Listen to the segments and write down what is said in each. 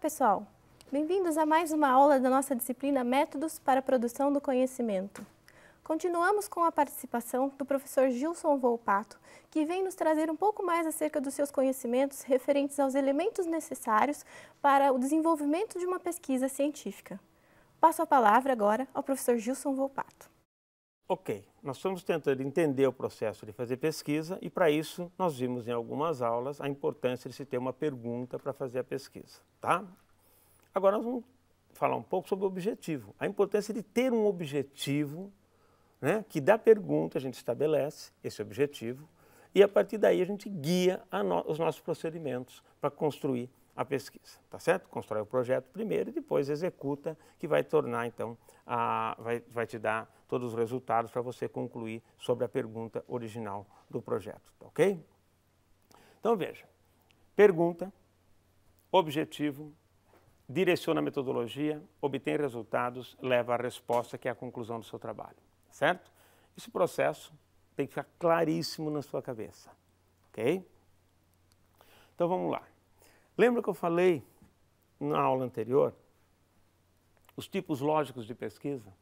pessoal! Bem-vindos a mais uma aula da nossa disciplina Métodos para a Produção do Conhecimento. Continuamos com a participação do professor Gilson Volpato, que vem nos trazer um pouco mais acerca dos seus conhecimentos referentes aos elementos necessários para o desenvolvimento de uma pesquisa científica. Passo a palavra agora ao professor Gilson Volpato. Ok, nós estamos tentando entender o processo de fazer pesquisa e, para isso, nós vimos em algumas aulas a importância de se ter uma pergunta para fazer a pesquisa. Tá? Agora nós vamos falar um pouco sobre o objetivo. A importância de ter um objetivo, né, que da pergunta a gente estabelece esse objetivo e a partir daí a gente guia a no os nossos procedimentos para construir a pesquisa, tá certo? Constrói o projeto primeiro e depois executa, que vai tornar então, a, vai, vai te dar todos os resultados para você concluir sobre a pergunta original do projeto, tá ok? Então veja, pergunta, objetivo, direciona a metodologia, obtém resultados, leva a resposta que é a conclusão do seu trabalho, certo? Esse processo tem que ficar claríssimo na sua cabeça, ok? Então vamos lá. Lembra que eu falei na aula anterior os tipos lógicos de pesquisa?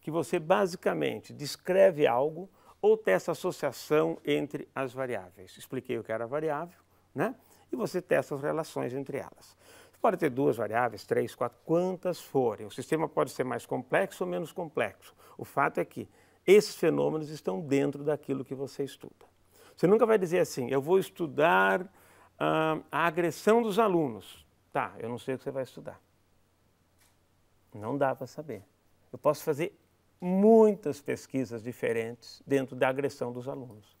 Que você basicamente descreve algo ou testa associação entre as variáveis. Expliquei o que era variável, né? e você testa as relações entre elas. Você pode ter duas variáveis, três, quatro, quantas forem. O sistema pode ser mais complexo ou menos complexo. O fato é que esses fenômenos estão dentro daquilo que você estuda. Você nunca vai dizer assim, eu vou estudar ah, a agressão dos alunos. Tá, eu não sei o que você vai estudar. Não dá para saber. Eu posso fazer muitas pesquisas diferentes dentro da agressão dos alunos.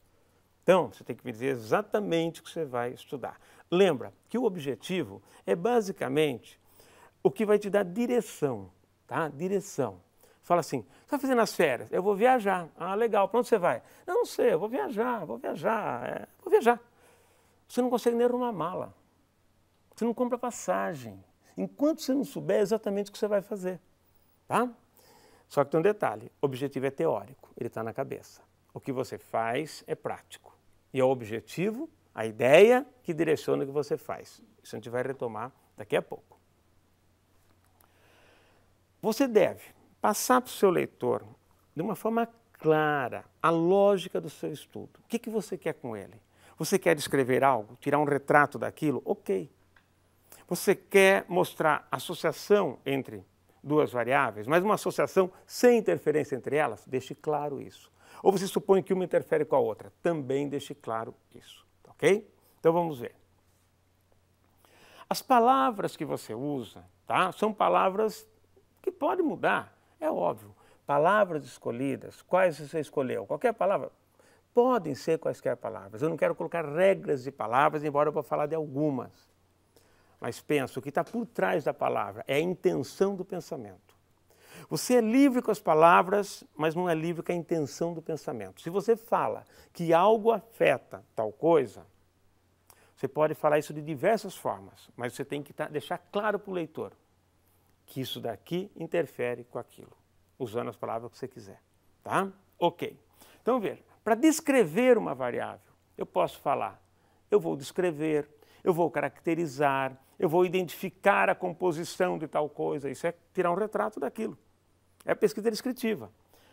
Então, você tem que me dizer exatamente o que você vai estudar. Lembra que o objetivo é basicamente o que vai te dar direção, tá? Direção. Fala assim, você vai tá fazer nas férias? Eu vou viajar. Ah, legal, para onde você vai? Eu não sei, eu vou viajar, vou viajar, é, vou viajar. Você não consegue nem arrumar mala. Você não compra passagem. Enquanto você não souber exatamente o que você vai fazer, tá? Só que tem um detalhe, o objetivo é teórico, ele está na cabeça. O que você faz é prático e ao é objetivo, a ideia que direciona o que você faz. Isso a gente vai retomar daqui a pouco. Você deve passar para o seu leitor, de uma forma clara, a lógica do seu estudo. O que, que você quer com ele? Você quer descrever algo, tirar um retrato daquilo? Ok. Você quer mostrar associação entre duas variáveis, mas uma associação sem interferência entre elas? Deixe claro isso. Ou você supõe que uma interfere com a outra? Também deixe claro isso, tá ok? Então vamos ver. As palavras que você usa, tá? São palavras que podem mudar, é óbvio. Palavras escolhidas, quais você escolheu? Qualquer palavra, podem ser quaisquer palavras. Eu não quero colocar regras de palavras, embora eu vou falar de algumas. Mas penso que está por trás da palavra, é a intenção do pensamento. Você é livre com as palavras, mas não é livre com a intenção do pensamento. Se você fala que algo afeta tal coisa, você pode falar isso de diversas formas, mas você tem que tá, deixar claro para o leitor que isso daqui interfere com aquilo, usando as palavras que você quiser. Tá? Ok. Então veja, para descrever uma variável, eu posso falar, eu vou descrever, eu vou caracterizar, eu vou identificar a composição de tal coisa. Isso é tirar um retrato daquilo. É pesquisa descritiva.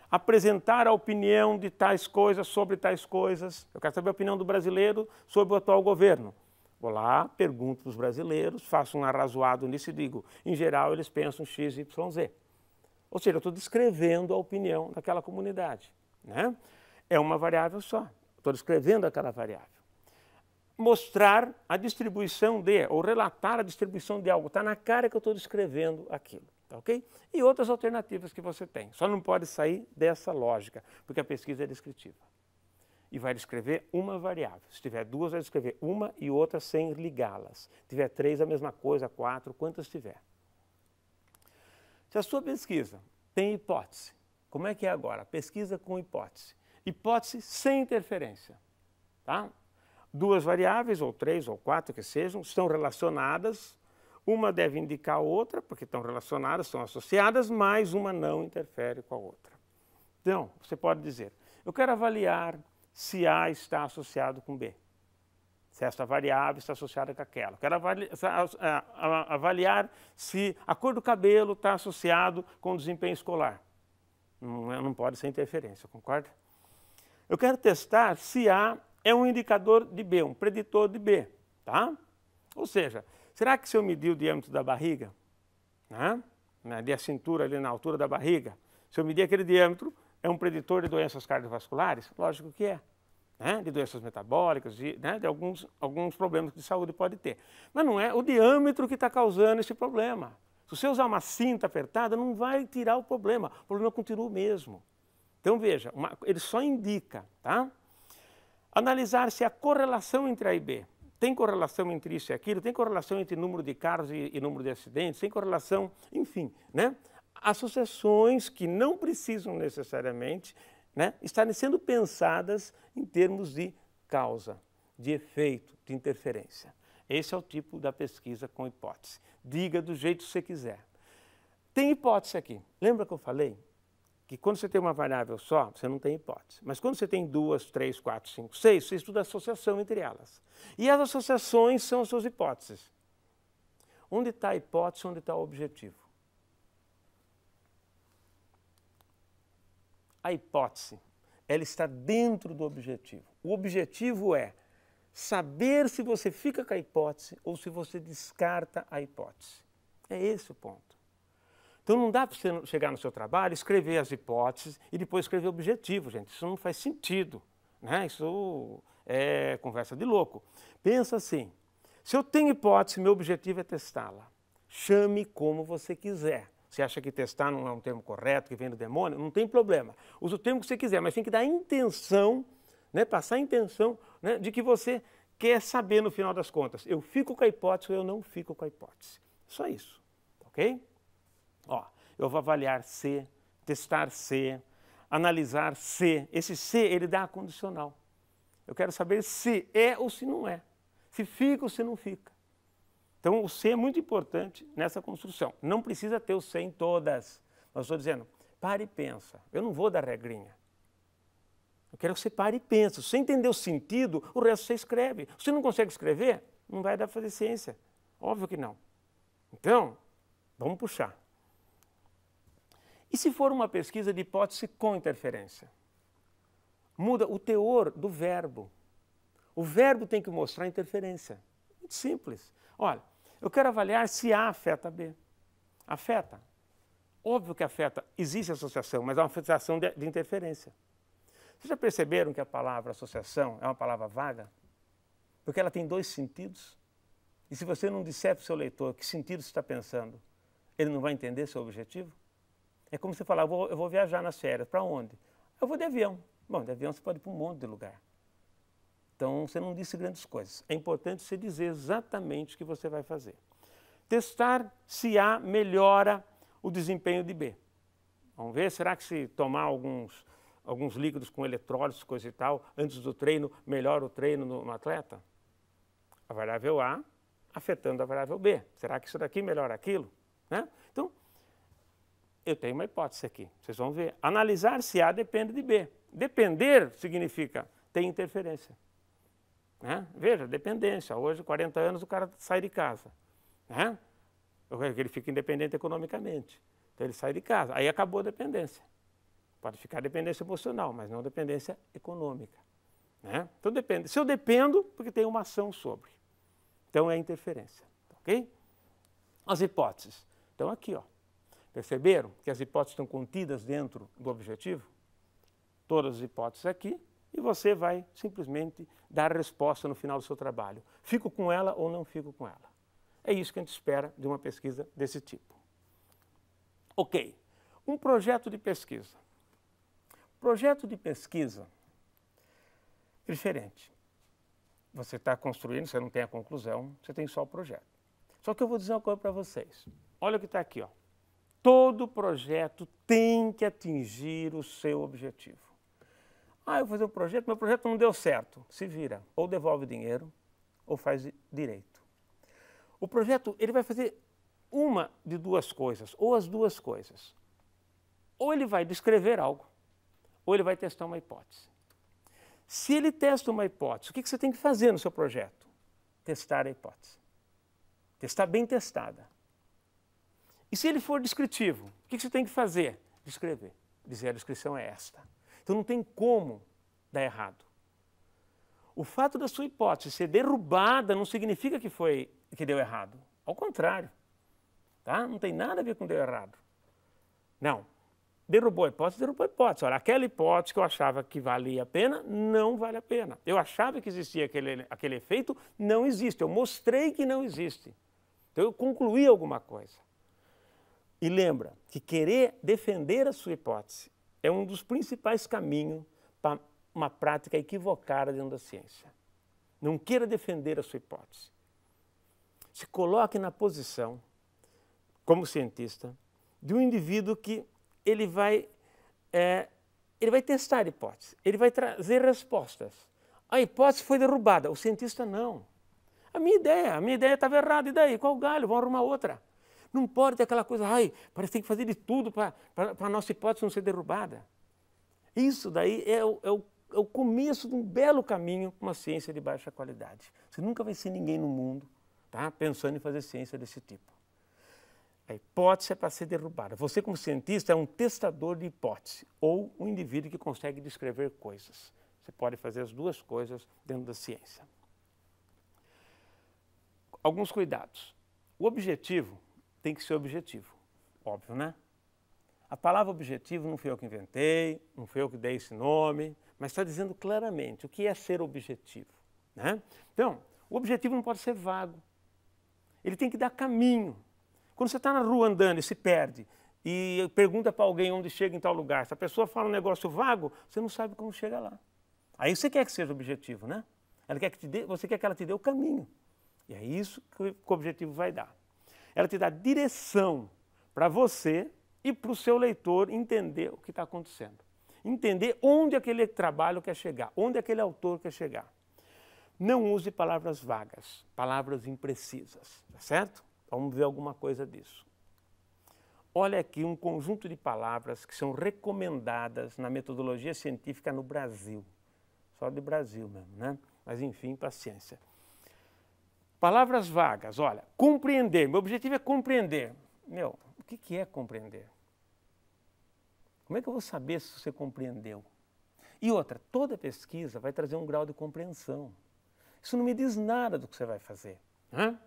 Apresentar a opinião de tais coisas sobre tais coisas. Eu quero saber a opinião do brasileiro sobre o atual governo. Vou lá, pergunto para os brasileiros, faço um arrazoado nisso e digo, em geral eles pensam X, Y, Z. Ou seja, eu estou descrevendo a opinião daquela comunidade. Né? É uma variável só, estou descrevendo aquela variável. Mostrar a distribuição de, ou relatar a distribuição de algo, está na cara que eu estou descrevendo aquilo tá ok? E outras alternativas que você tem. Só não pode sair dessa lógica, porque a pesquisa é descritiva. E vai descrever uma variável. Se tiver duas, vai descrever uma e outra sem ligá-las. Se tiver três, a mesma coisa, quatro, quantas tiver. Se a sua pesquisa tem hipótese, como é que é agora? Pesquisa com hipótese. Hipótese sem interferência. Tá? Duas variáveis, ou três, ou quatro que sejam, estão relacionadas uma deve indicar a outra, porque estão relacionadas, são associadas, mas uma não interfere com a outra. Então, você pode dizer: eu quero avaliar se A está associado com B. Se esta variável está associada com aquela. Eu quero avaliar se a cor do cabelo está associado com o desempenho escolar. Não, é, não pode ser interferência, concorda? Eu quero testar se A é um indicador de B, um preditor de B, tá? Ou seja, Será que se eu medir o diâmetro da barriga, né? ali a cintura, ali na altura da barriga, se eu medir aquele diâmetro, é um preditor de doenças cardiovasculares? Lógico que é. Né? De doenças metabólicas, de, né? de alguns, alguns problemas de saúde pode ter. Mas não é o diâmetro que está causando esse problema. Se você usar uma cinta apertada, não vai tirar o problema. O problema continua o mesmo. Então veja, uma, ele só indica, tá? Analisar se a correlação entre A e B tem correlação entre isso e aquilo, tem correlação entre número de carros e, e número de acidentes, tem correlação, enfim, né? Associações que não precisam necessariamente né, estarem sendo pensadas em termos de causa, de efeito, de interferência. Esse é o tipo da pesquisa com hipótese. Diga do jeito que você quiser. Tem hipótese aqui. Lembra que eu falei? que quando você tem uma variável só, você não tem hipótese. Mas quando você tem duas, três, quatro, cinco, seis, você estuda a associação entre elas. E as associações são as suas hipóteses. Onde está a hipótese, onde está o objetivo? A hipótese, ela está dentro do objetivo. O objetivo é saber se você fica com a hipótese ou se você descarta a hipótese. É esse o ponto. Então não dá para você chegar no seu trabalho, escrever as hipóteses e depois escrever o objetivo, gente. Isso não faz sentido. Né? Isso é conversa de louco. Pensa assim: se eu tenho hipótese, meu objetivo é testá-la. Chame como você quiser. Você acha que testar não é um termo correto, que vem do demônio? Não tem problema. Usa o termo que você quiser, mas tem que dar a intenção, né? passar a intenção né? de que você quer saber no final das contas. Eu fico com a hipótese ou eu não fico com a hipótese. Só isso, ok? Ó, eu vou avaliar se, testar se, analisar se. Esse se ele dá a condicional. Eu quero saber se é ou se não é. Se fica ou se não fica. Então o se é muito importante nessa construção. Não precisa ter o se em todas. Mas estou dizendo, para e pensa. Eu não vou dar regrinha. Eu quero que você pare e pense. Se você entender o sentido, o resto você escreve. Se você não consegue escrever, não vai dar para fazer ciência. Óbvio que não. Então, vamos puxar. E se for uma pesquisa de hipótese com interferência? Muda o teor do verbo. O verbo tem que mostrar interferência. Muito simples. Olha, eu quero avaliar se A afeta B. Afeta. Óbvio que afeta. Existe associação, mas há é uma associação de, de interferência. Vocês já perceberam que a palavra associação é uma palavra vaga? Porque ela tem dois sentidos. E se você não disser para o seu leitor que sentido você está pensando, ele não vai entender seu objetivo? É como se falar, eu vou, eu vou viajar nas férias, para onde? Eu vou de avião. Bom, de avião você pode ir para um monte de lugar. Então você não disse grandes coisas. É importante você dizer exatamente o que você vai fazer. Testar se A melhora o desempenho de B. Vamos ver, será que se tomar alguns, alguns líquidos com eletrólitos, coisa e tal, antes do treino, melhora o treino no, no atleta? A variável A afetando a variável B. Será que isso daqui melhora aquilo? Né? eu tenho uma hipótese aqui, vocês vão ver. Analisar se A depende de B. Depender significa tem interferência. Né? Veja, dependência. Hoje, 40 anos, o cara sai de casa. Né? Ele fica independente economicamente. Então ele sai de casa. Aí acabou a dependência. Pode ficar dependência emocional, mas não dependência econômica. Né? Então depende. Se eu dependo, porque tem uma ação sobre. Então é interferência. Ok? As hipóteses. Então aqui, ó. Perceberam que as hipóteses estão contidas dentro do objetivo? Todas as hipóteses aqui, e você vai simplesmente dar a resposta no final do seu trabalho. Fico com ela ou não fico com ela. É isso que a gente espera de uma pesquisa desse tipo. Ok, um projeto de pesquisa. Projeto de pesquisa é diferente. Você está construindo, você não tem a conclusão, você tem só o projeto. Só que eu vou dizer uma coisa para vocês. Olha o que está aqui, ó. Todo projeto tem que atingir o seu objetivo. Ah, eu vou fazer um projeto, meu projeto não deu certo. Se vira, ou devolve dinheiro, ou faz direito. O projeto, ele vai fazer uma de duas coisas, ou as duas coisas. Ou ele vai descrever algo, ou ele vai testar uma hipótese. Se ele testa uma hipótese, o que você tem que fazer no seu projeto? Testar a hipótese. Testar bem testada. E se ele for descritivo, o que você tem que fazer? Descrever. Dizer a descrição é esta. Então não tem como dar errado. O fato da sua hipótese ser derrubada não significa que foi que deu errado. Ao contrário. Tá? Não tem nada a ver com deu errado. Não. Derrubou a hipótese, derrubou a hipótese. Olha, aquela hipótese que eu achava que valia a pena, não vale a pena. Eu achava que existia aquele, aquele efeito, não existe. Eu mostrei que não existe. Então eu concluí alguma coisa. E lembra que querer defender a sua hipótese é um dos principais caminhos para uma prática equivocada dentro da ciência. Não queira defender a sua hipótese. Se coloque na posição, como cientista, de um indivíduo que ele vai, é, ele vai testar a hipótese, ele vai trazer respostas. A hipótese foi derrubada, o cientista não. A minha ideia, a minha ideia estava errada, e daí? Qual galho? Vamos arrumar outra. Não pode ter é aquela coisa, ai, parece que tem que fazer de tudo para a nossa hipótese não ser derrubada. Isso daí é o, é o, é o começo de um belo caminho para uma ciência de baixa qualidade. Você nunca vai ser ninguém no mundo tá, pensando em fazer ciência desse tipo. A hipótese é para ser derrubada. Você, como cientista, é um testador de hipótese ou um indivíduo que consegue descrever coisas. Você pode fazer as duas coisas dentro da ciência. Alguns cuidados. O objetivo tem que ser objetivo. Óbvio, né? A palavra objetivo não fui eu que inventei, não fui eu que dei esse nome, mas está dizendo claramente o que é ser objetivo. Né? Então, o objetivo não pode ser vago. Ele tem que dar caminho. Quando você está na rua andando e se perde, e pergunta para alguém onde chega em tal lugar, se a pessoa fala um negócio vago, você não sabe como chega lá. Aí você quer que seja objetivo, né? Ela quer que te dê, você quer que ela te dê o caminho. E é isso que o objetivo vai dar. Ela te dá direção para você e para o seu leitor entender o que está acontecendo. Entender onde aquele trabalho quer chegar, onde aquele autor quer chegar. Não use palavras vagas, palavras imprecisas, tá certo? Vamos ver alguma coisa disso. Olha aqui um conjunto de palavras que são recomendadas na metodologia científica no Brasil. Só de Brasil mesmo, né? Mas enfim, paciência. Palavras vagas, olha, compreender. Meu objetivo é compreender. Meu, o que, que é compreender? Como é que eu vou saber se você compreendeu? E outra, toda pesquisa vai trazer um grau de compreensão. Isso não me diz nada do que você vai fazer. Hã?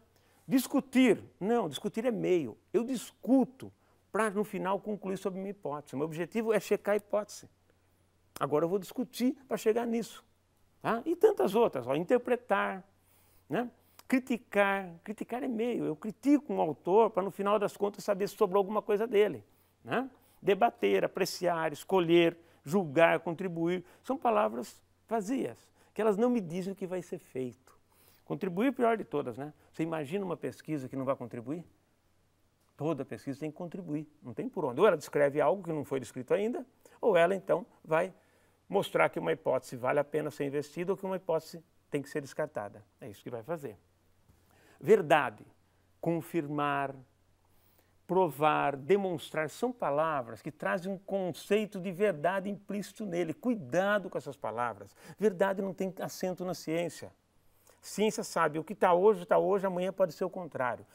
Discutir, não, discutir é meio. Eu discuto para no final concluir sobre minha hipótese. Meu objetivo é checar a hipótese. Agora eu vou discutir para chegar nisso. Tá? E tantas outras, ó, interpretar. Né? criticar. Criticar é meio. Eu critico um autor para, no final das contas, saber se sobrou alguma coisa dele. Né? Debater, apreciar, escolher, julgar, contribuir, são palavras vazias, que elas não me dizem o que vai ser feito. Contribuir, é pior de todas, né? Você imagina uma pesquisa que não vai contribuir? Toda pesquisa tem que contribuir, não tem por onde. Ou ela descreve algo que não foi descrito ainda, ou ela então vai mostrar que uma hipótese vale a pena ser investida ou que uma hipótese tem que ser descartada. É isso que vai fazer. Verdade, confirmar, provar, demonstrar, são palavras que trazem um conceito de verdade implícito nele. Cuidado com essas palavras. Verdade não tem assento na ciência. Ciência sabe o que está hoje, está hoje, amanhã pode ser o contrário.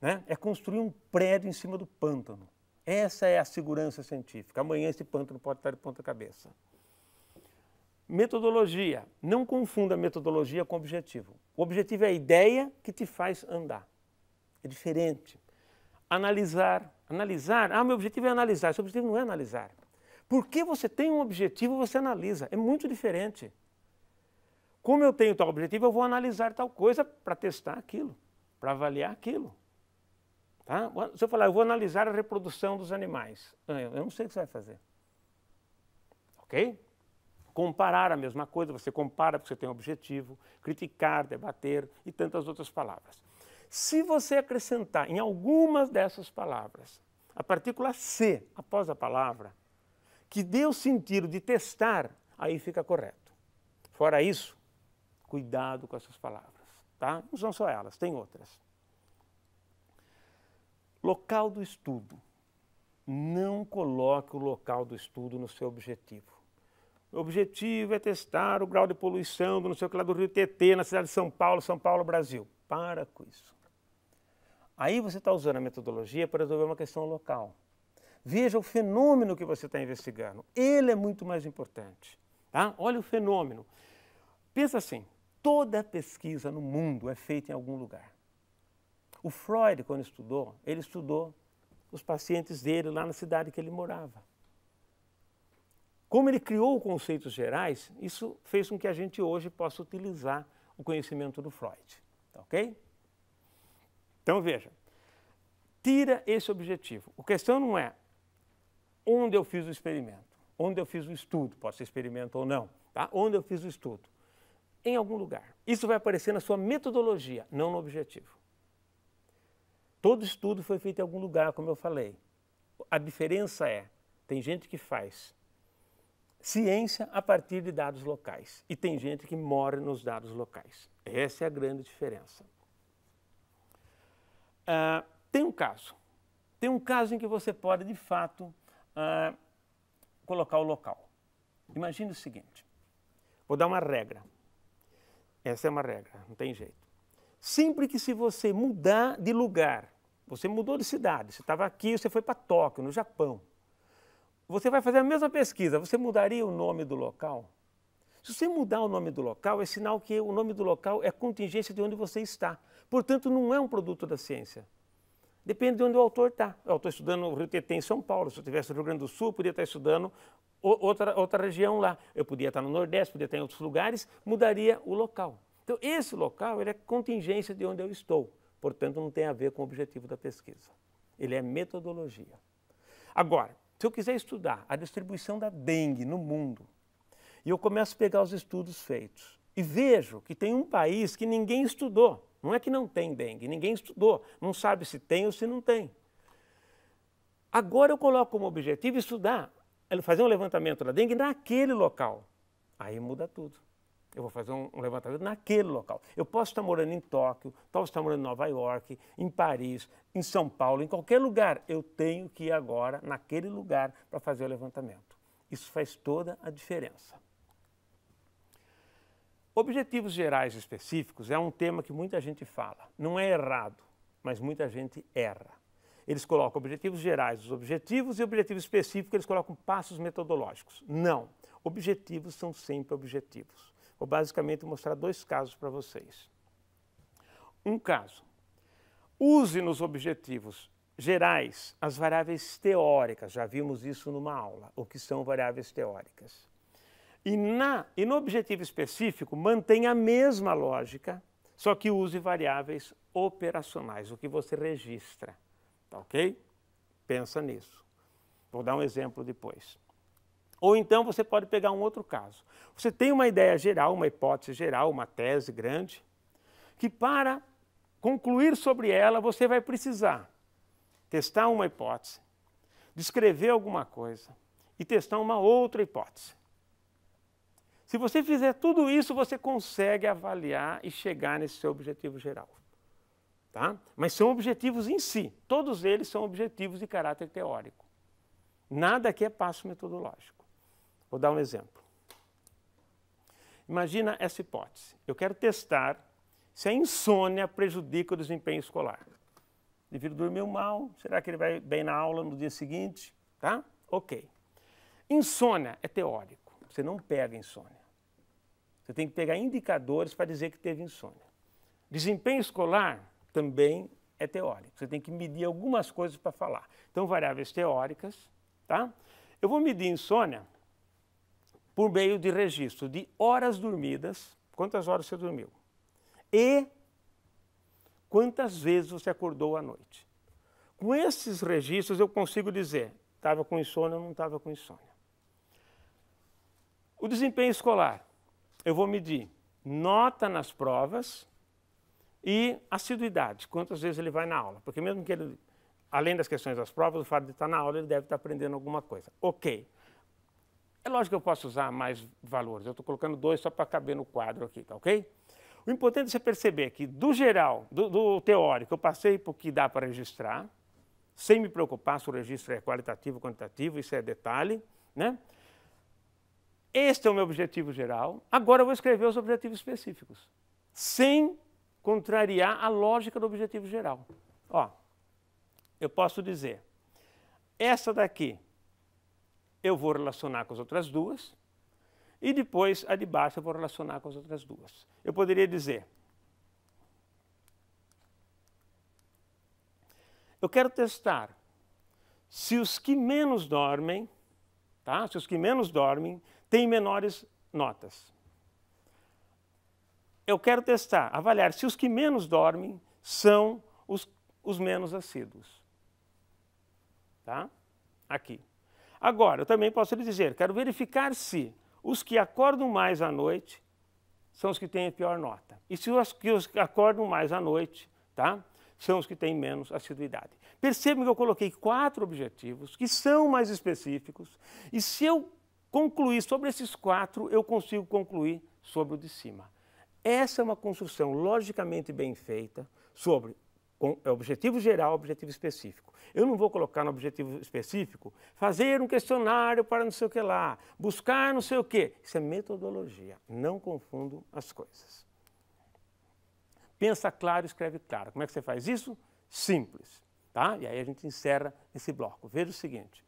Né? É construir um prédio em cima do pântano. Essa é a segurança científica. Amanhã esse pântano pode estar de ponta cabeça. Metodologia. Não confunda metodologia com objetivo. O objetivo é a ideia que te faz andar. É diferente. Analisar. Analisar. Ah, meu objetivo é analisar. Seu objetivo não é analisar. Porque você tem um objetivo, você analisa. É muito diferente. Como eu tenho tal objetivo, eu vou analisar tal coisa para testar aquilo, para avaliar aquilo. Tá? Se eu falar, eu vou analisar a reprodução dos animais, ah, eu não sei o que você vai fazer. Ok? Comparar a mesma coisa, você compara porque você tem um objetivo, criticar, debater e tantas outras palavras. Se você acrescentar em algumas dessas palavras a partícula se após a palavra, que dê o sentido de testar, aí fica correto. Fora isso, cuidado com essas palavras, tá? Não são só elas, tem outras. Local do estudo. Não coloque o local do estudo no seu objetivo. O objetivo é testar o grau de poluição do não sei o que lá do Rio Tietê, na cidade de São Paulo, São Paulo, Brasil. Para com isso. Aí você está usando a metodologia para resolver uma questão local. Veja o fenômeno que você está investigando. Ele é muito mais importante. Tá? Olha o fenômeno. Pensa assim: toda pesquisa no mundo é feita em algum lugar. O Freud, quando estudou, ele estudou os pacientes dele lá na cidade que ele morava. Como ele criou conceitos gerais, isso fez com que a gente hoje possa utilizar o conhecimento do Freud. Tá ok? Então veja, tira esse objetivo. A questão não é onde eu fiz o experimento, onde eu fiz o estudo, pode ser experimento ou não, tá? onde eu fiz o estudo, em algum lugar. Isso vai aparecer na sua metodologia, não no objetivo. Todo estudo foi feito em algum lugar, como eu falei. A diferença é, tem gente que faz ciência a partir de dados locais. E tem gente que mora nos dados locais. Essa é a grande diferença. Ah, tem um caso. Tem um caso em que você pode, de fato, ah, colocar o local. Imagine o seguinte: vou dar uma regra. Essa é uma regra, não tem jeito. Sempre que se você mudar de lugar, você mudou de cidade, você estava aqui, você foi para Tóquio, no Japão. Você vai fazer a mesma pesquisa, você mudaria o nome do local? Se você mudar o nome do local, é sinal que o nome do local é contingência de onde você está. Portanto, não é um produto da ciência. Depende de onde o autor está. Eu estou estudando o Rio Tietê em São Paulo. Se eu estivesse no Rio Grande do Sul, eu podia estar tá estudando outra, outra região lá. Eu podia estar tá no Nordeste, podia estar tá em outros lugares, mudaria o local. Então, esse local ele é contingência de onde eu estou. Portanto, não tem a ver com o objetivo da pesquisa. Ele é metodologia. Agora, se eu quiser estudar a distribuição da dengue no mundo, e eu começo a pegar os estudos feitos, e vejo que tem um país que ninguém estudou, não é que não tem dengue, ninguém estudou, não sabe se tem ou se não tem. Agora eu coloco como objetivo estudar, fazer um levantamento da dengue naquele local. Aí muda tudo. Eu vou fazer um, levantamento naquele local. Eu posso estar morando em Tóquio, posso estar morando em Nova York, em Paris, em São Paulo, em qualquer lugar. Eu tenho que ir agora naquele lugar para fazer o levantamento. Isso faz toda a diferença. Objetivos gerais específicos é um tema que muita gente fala. Não é errado, mas muita gente erra. Eles colocam objetivos gerais, os objetivos e objetivos específicos, eles colocam passos metodológicos. Não. Objetivos são sempre objetivos. Vou basicamente mostrar dois casos para vocês. Um caso. Use nos objetivos gerais as variáveis teóricas, já vimos isso numa aula, o que são variáveis teóricas. E, na, e no objetivo específico, mantenha a mesma lógica, só que use variáveis operacionais, o que você registra. Tá ok? Pensa nisso. Vou dar um exemplo depois. Ou então você pode pegar um outro caso. Você tem uma ideia geral, uma hipótese geral, uma tese grande, que para concluir sobre ela você vai precisar testar uma hipótese, descrever alguma coisa e testar uma outra hipótese. Se você fizer tudo isso, você consegue avaliar e chegar nesse seu objetivo geral. Tá? Mas são objetivos em si, todos eles são objetivos de caráter teórico. Nada aqui é passo metodológico. Vou dar um exemplo. Imagina essa hipótese. Eu quero testar se a insônia prejudica o desempenho escolar. Ele indivíduo dormiu mal, será que ele vai bem na aula no dia seguinte? Tá? Ok. Insônia é teórico, você não pega insônia. Você tem que pegar indicadores para dizer que teve insônia. Desempenho escolar também é teórico, você tem que medir algumas coisas para falar. Então, variáveis teóricas, tá? Eu vou medir insônia por meio de registro de horas dormidas, quantas horas você dormiu, e quantas vezes você acordou à noite. Com esses registros eu consigo dizer, estava com insônia ou não estava com insônia. O desempenho escolar, eu vou medir nota nas provas e assiduidade, quantas vezes ele vai na aula. Porque mesmo que ele, além das questões das provas, o fato de estar na aula, ele deve estar aprendendo alguma coisa. Ok. É lógico que eu posso usar mais valores, eu estou colocando dois só para caber no quadro aqui, tá ok? O importante é você perceber que do geral, do, do teórico, eu passei por que dá para registrar, sem me preocupar se o registro é qualitativo ou quantitativo, isso é detalhe, né? Este é o meu objetivo geral. Agora eu vou escrever os objetivos específicos, sem contrariar a lógica do objetivo geral. Ó, eu posso dizer, essa daqui eu vou relacionar com as outras duas, e depois a de baixo eu vou relacionar com as outras duas. Eu poderia dizer, eu quero testar se os que menos dormem, tá? se os que menos dormem, têm menores notas. Eu quero testar, avaliar se os que menos dormem são os, os menos assíduos. Tá? Aqui. Agora, eu também posso lhe dizer, quero verificar se os que acordam mais à noite são os que têm a pior nota. E se os que acordam mais à noite, tá? São os que têm menos assiduidade. Percebam que eu coloquei quatro objetivos que são mais específicos, e se eu concluir sobre esses quatro, eu consigo concluir sobre o de cima. Essa é uma construção logicamente bem feita sobre é objetivo geral, objetivo específico. Eu não vou colocar no objetivo específico fazer um questionário para não sei o que lá, buscar não sei o que. Isso é metodologia. Não confundo as coisas. Pensa claro, escreve claro. Como é que você faz isso? Simples. Tá? E aí a gente encerra esse bloco. Veja o seguinte.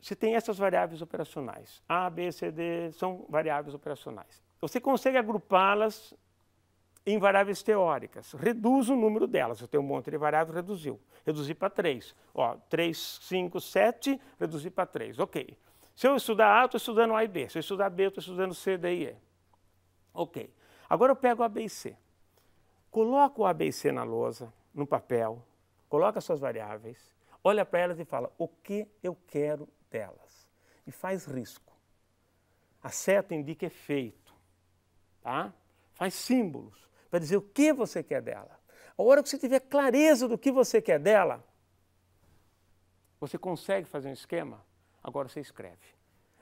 Você tem essas variáveis operacionais. A, B, C, D são variáveis operacionais. Você consegue agrupá-las em variáveis teóricas. Reduz o número delas. Eu tenho um monte de variáveis, reduziu. Reduzi para 3. Ó, 3, 5, 7, reduzi para 3. Ok. Se eu estudar A, estou estudando A e B. Se eu estudar B, estou estudando C, D e E. Ok. Agora eu pego A, B e C. Coloco o A, B e C na lousa, no papel, coloca suas variáveis, olha para elas e fala o que eu quero delas. E faz risco. A seta indica efeito. Tá? Faz símbolos vai dizer o que você quer dela. A hora que você tiver clareza do que você quer dela, você consegue fazer um esquema, agora você escreve.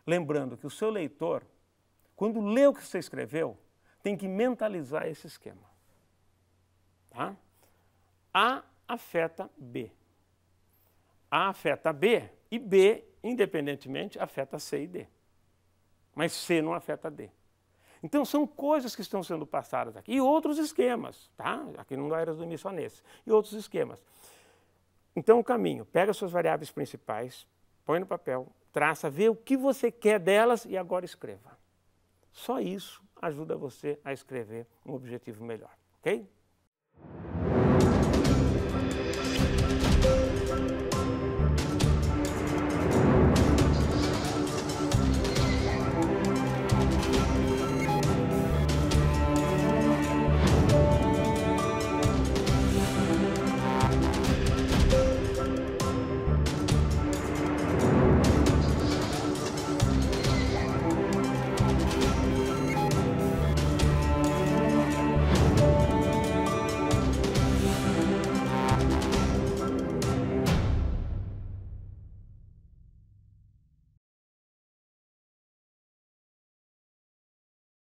Lembrando que o seu leitor, quando lê o que você escreveu, tem que mentalizar esse esquema. Tá? A afeta B. A afeta B e B, independentemente, afeta C e D. Mas C não afeta D. Então são coisas que estão sendo passadas aqui. E outros esquemas, tá? Aqui não era dormir só nesse. E outros esquemas. Então o caminho, pega suas variáveis principais, põe no papel, traça, vê o que você quer delas e agora escreva. Só isso ajuda você a escrever um objetivo melhor, ok?